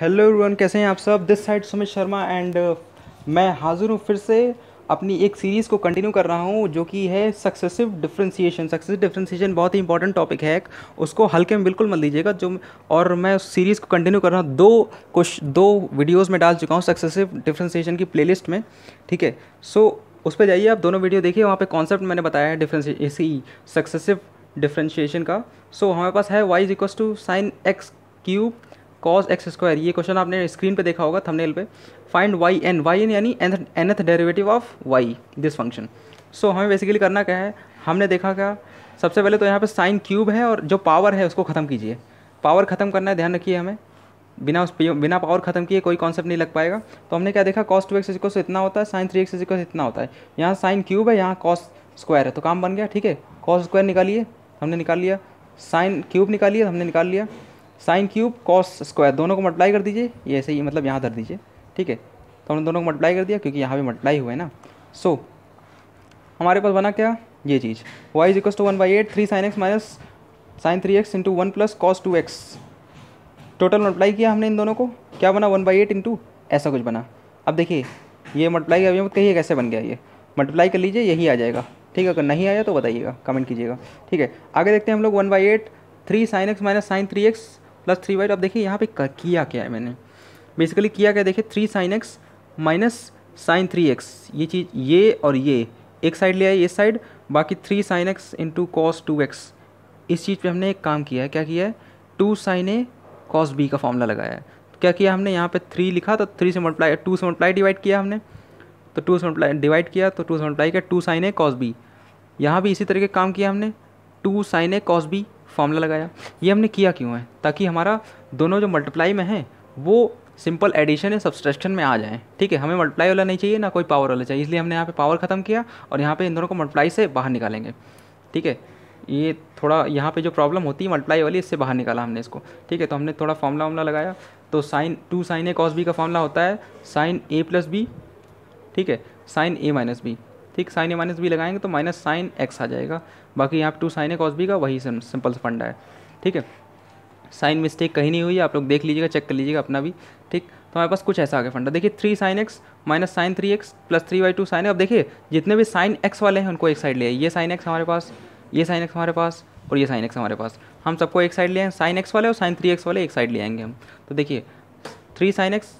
hello everyone कैसे हैं आप सब this side Sumit Sharma and uh, मैं हाजिर हूँ फिर से अपनी एक सीरीज़ को कंटिन्यू कर रहा हूँ जो कि है सक्सेसिव डिफ्रेंसीशन सक्सेसिव डिफ्रेंसीशन बहुत ही इंपॉर्टेंट टॉपिक है उसको हल्के में बिल्कुल मत लीजिएगा जो और मैं उस सीरीज़ को कंटिन्यू कर रहा हूँ दो कुछ दो वीडियोज़ में डाल चुका हूँ सक्सेसिव डिफ्रेंसीशन की प्लेलिस्ट में ठीक है सो उस पर जाइए आप दोनों वीडियो देखिए वहाँ पर कॉन्सेप्ट मैंने बताया है डिफ्रेंस इसी सक्सेसिव डिफ्रेंशिएशन का सो so, हमारे पास है Y is equal to sine X cube cos X square ये क्वेश्चन आपने स्क्रीन पे देखा होगा थंबनेल पे find Y N Y N यानी nth derivative of Y this function so हमें बेसिकली करना क्या है हमने देखा क्या सबसे पहले तो यहाँ पे साइन क्यूब है और जो पावर है उसको ख़त्म कीजिए पावर ख़त्म करना है ध्यान रखिए हमें बिना उस बिना पावर खत्म किए कोई कॉन्सेप्ट नहीं लग पाएगा तो हमने क्या देखा कॉस टू एक्स इतना होता है साइन थ्री एक्स इतना होता है यहाँ साइन क्यूब है यहाँ कॉस स्क्वायर है तो काम बन गया ठीक है कॉस स्क्वायर निकालिए हमने निकाल लिया साइन क्यूब निकालिए हमने निकाल लिया साइन क्यूब कॉस स्क्वायर दोनों को मल्टीप्लाई कर दीजिए ये ऐसे ही मतलब यहाँ धर दीजिए ठीक है तो हमने दोनों को मल्टीप्लाई कर दिया क्योंकि यहाँ भी मल्टीप्लाई हुआ है ना सो so, हमारे पास बना क्या ये चीज़ Y is equal to one by eight three sine X minus sine three X into one plus cos two X total multiply किया हमने इन दोनों को क्या बना वन बाई एट इंटू ऐसा कुछ बना अब देखिए ये मल्टीप्लाई अभी मत कहिए कैसे बन गया ये मल्टीप्लाई कर लीजिए यही आ जाएगा ठीक है अगर नहीं आया तो बताइएगा कमेंट कीजिएगा ठीक है आगे देखते हैं हम लोग one by eight three sine X minus sine three X plus three तो अब देखिए यहाँ पे किया क्या है मैंने बेसिकली किया क्या देखिए three sine X minus sine three X ये चीज़ ये और ये एक साइड लिया आई ये साइड बाकी three sine X into cos two X इस चीज़ पे हमने एक काम किया है क्या किया है two sine A cos B का फॉर्मूला लगाया है तो क्या किया हमने यहाँ पे थ्री लिखा तो थ्री से मल्टीप्लाई टू से मल्टीप्लाई डिवाइड किया हमने तो टू से मल्टीप्लाई डिवाइड किया तो टू से मल्टीप्लाई किया two sine A cos B यहाँ भी इसी तरीके काम किया हमने two sine A cos B formula लगाया ये हमने किया क्यों है ताकि हमारा दोनों जो मल्टीप्लाई में है वो सिंपल एडिशन या सब्सट्रैक्शन में आ जाएँ ठीक है हमें मल्टीप्लाई वाला नहीं चाहिए ना कोई पावर वाला चाहिए इसलिए हमने यहाँ पे पावर ख़त्म किया और यहाँ पे इन दोनों को मल्टीप्लाई से बाहर निकालेंगे ठीक है ये थोड़ा यहाँ पे जो प्रॉब्लम होती है मल्टीप्लाई वाली इससे बाहर निकाला हमने इसको ठीक है तो हमने थोड़ा फॉर्मूला वामला लगाया तो sine two sine A cos B का फॉर्मूला होता है साइन ए प्लस बी ठीक है साइन ए माइनस बी ठीक साइन ए माइनस बी लगाएंगे तो माइनस साइन एक्स आ जाएगा बाकी यहाँ पर two sine A cos B का वही सिंपल फंडा है ठीक है साइन मिस्टेक कहीं नहीं हुई आप लोग देख लीजिएगा चेक कर लीजिएगा अपना भी ठीक तो हमारे पास कुछ ऐसा आ गया फंडा देखिए three sine X minus sine three X plus three by two sine अब देखिए जितने भी साइन एक्स वाले हैं उनको एक साइड ले ये साइन एक्स हमारे पास ये साइन एक्स हमारे पास और ये साइन एक्स हमारे पास हम सबको एक साइड ले आए साइन एक्स वाले और साइन थ्री एक्स वाले एक साइड ले आएंगे हम तो देखिए three sine X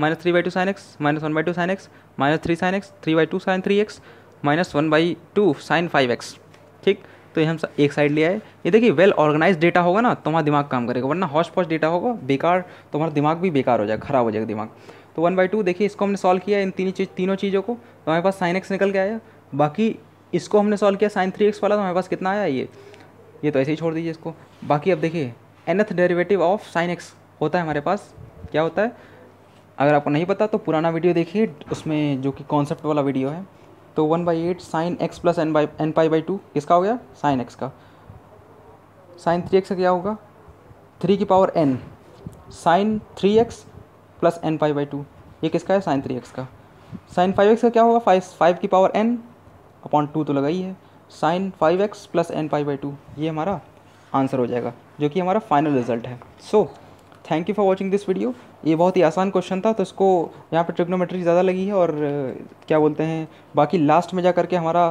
minus three by two sine X minus one by two sine X minus three sine X three by two sine three X minus one by two sine five X ठीक तो ये हम एक side ले आए ये देखिए well organise data होगा ना तुम्हारा तो दिमाग काम करेगा वरना हॉस्ट पॉस्ट डेटा होगा बेकार तुम्हारा तो दिमाग भी बेकार हो जाएगा खराब हो जाएगा दिमाग तो वन बाई टू देखिए इसको हमने सॉल्व किया इन तीन चीज तीनों चीज़ों को तो हमारे पास साइन एक्स निकल के आया बाकी इसको हमने सॉल्व किया साइन थ्री एक्स वाला तो हमारे पास कितना आया ये ये तो ऐसे ही छोड़ दीजिए इसको बाकी अब देखिए nth derivative of sine X होता है हमारे पास क्या होता है अगर आपको नहीं पता तो पुराना वीडियो देखिए उसमें जो कि कॉन्सेप्ट वाला वीडियो है तो one by eight sine X plus N by N pi by two किसका हो गया साइन एक्स का साइन थ्री एक्स का क्या होगा थ्री की power N sine three X plus N pi by two ये किसका है साइन थ्री एक्स का साइन फाइव एक्स का क्या होगा फाइव फाइव की पावर एन अपॉन टू तो लगा ही है sine five X plus N pi by two ये हमारा आंसर हो जाएगा जो कि हमारा फाइनल रिजल्ट है so thank you for watching this video ये बहुत ही आसान क्वेश्चन था तो इसको यहाँ पे ट्रिग्नोमेट्री ज़्यादा लगी है और क्या बोलते हैं बाकी लास्ट में जा करके हमारा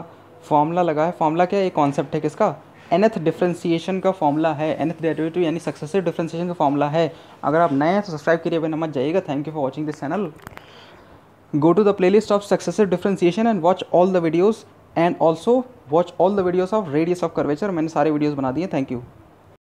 फॉर्मूला लगा है फॉर्मूला क्या है ये कॉन्सेप्ट है किसका एनथ डिफ्रेंसीशन का फॉर्मूला है एनथ डेरिवेटिव यानी सक्सेसिव डिफ्रेंसीशन का फॉर्मूला है अगर आप नए हैं तो सब्सक्राइब करिए बिना मत जाइएगा thank you for watching this channel go to the playlist of successive differentiation and watch all the videos and also watch all the videos of radius of curvature मैंने सारे वीडियोज़ बना दिए thank you